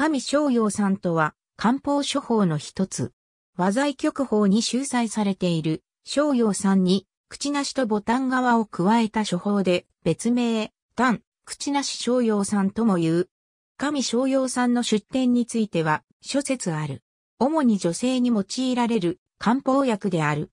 神商用さんとは、漢方処方の一つ。和剤局法に収載されている、商用さんに、口なしとボタン側を加えた処方で、別名、単、口なし商用さんとも言う。神商用さんの出典については、諸説ある。主に女性に用いられる漢方薬である。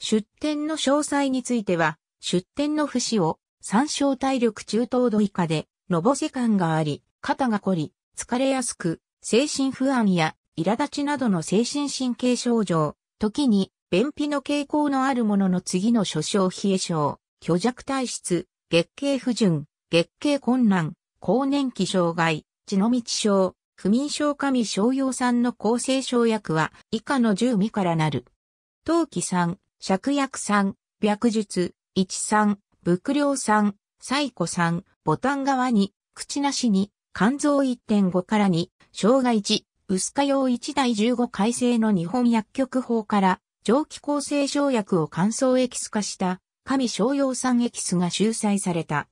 出典の詳細については、出典の節を、参照体力中等度以下で、のぼせ感があり、肩が凝り、疲れやすく、精神不安や苛立ちなどの精神神経症状、時に便秘の傾向のあるものの次の諸症冷え症、虚弱体質、月経不順、月経困難、更年期障害、血の道症、不眠症神症用酸の抗生症薬は以下の10味からなる。陶器酸、芍薬酸、白術、一酸、仏量酸、サイコ酸、ボタン側に、口なしに、肝臓1.5から2、生姜1、薄化用1第15改正の日本薬局法から、蒸気構成生薬を乾燥エキス化した、神商用酸エキスが収載された。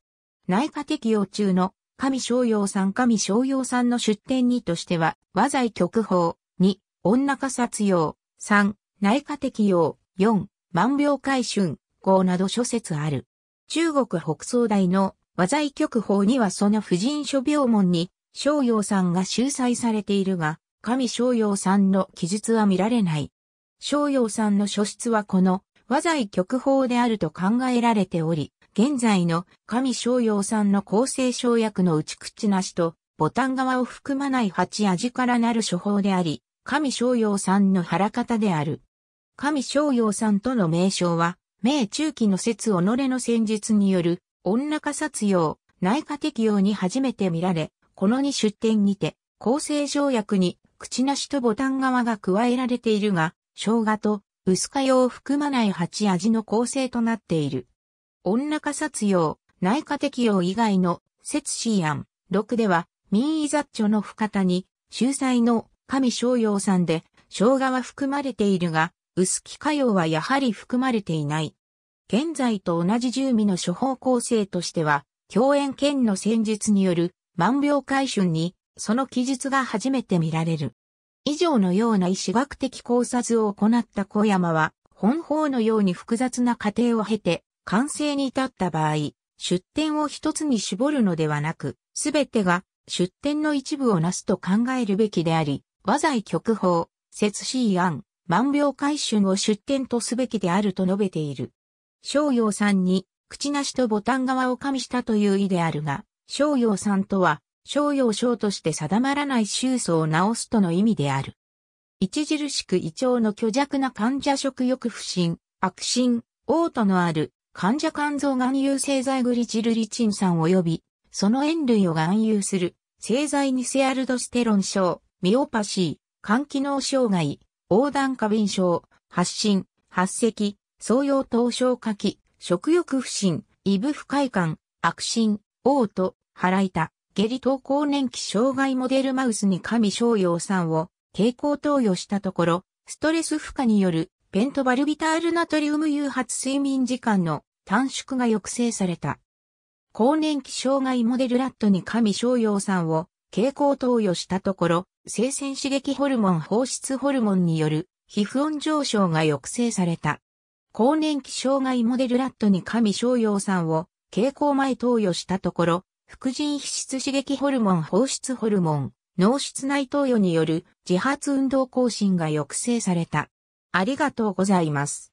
内科適用中の、神商用酸神商用酸の出典にとしては、和剤局法、2、女化殺用、3、内科適用、4、万病回春、5など諸説ある。中国北総大の和財局法にはその婦人諸病門に、商陽さんが秀才されているが、神昭陽さんの記述は見られない。昭陽さんの書室はこの和財局法であると考えられており、現在の神昭陽さんの厚生省薬の打ち口なしと、ボタン側を含まない八味からなる処方であり、神昭陽さんの腹方である。神昭陽さんとの名称は、明中期の説己の戦術による女化殺用、内科適用に初めて見られ、この2出典にて、厚生条約に、口なしとボタン側が加えられているが、生姜と薄化用を含まない8味の構成となっている。女化殺用、内科適用以外の、節子案、6では、民意雑著の深谷に、秀才の神商用さんで、生姜は含まれているが、薄木火用はやはり含まれていない。現在と同じ住民の処方構成としては、共演県の戦術による万病回春に、その記述が初めて見られる。以上のような医師学的考察を行った小山は、本法のように複雑な過程を経て、完成に至った場合、出典を一つに絞るのではなく、すべてが出典の一部をなすと考えるべきであり、和罪局極法、節子案、万病回春を出典とすべきであると述べている。商陽さんに、口なしとボタン側を加味したという意であるが、商陽さんとは、商陽症として定まらない収素を直すとの意味である。著しく胃腸の虚弱な患者食欲不振、悪心、嘔吐のある患者肝臓含有製剤グリチルリチン酸及び、その塩類を含有する、製剤ニセアルドステロン症、ミオパシー、肝機能障害、横断過敏症、発疹、発赤、創用東症下器、食欲不振、異部不快感、悪心、嘔吐、腹痛、下痢等高年期障害モデルマウスに神商用酸を蛍光投与したところ、ストレス負荷によるペントバルビタールナトリウム誘発睡眠時間の短縮が抑制された。高年期障害モデルラットに神商用酸を蛍光投与したところ、性鮮刺激ホルモン放出ホルモンによる皮膚温上昇が抑制された。更年期障害モデルラットに神昇陽さんを経口前投与したところ、副腎皮質刺激ホルモン放出ホルモン、脳室内投与による自発運動更新が抑制された。ありがとうございます。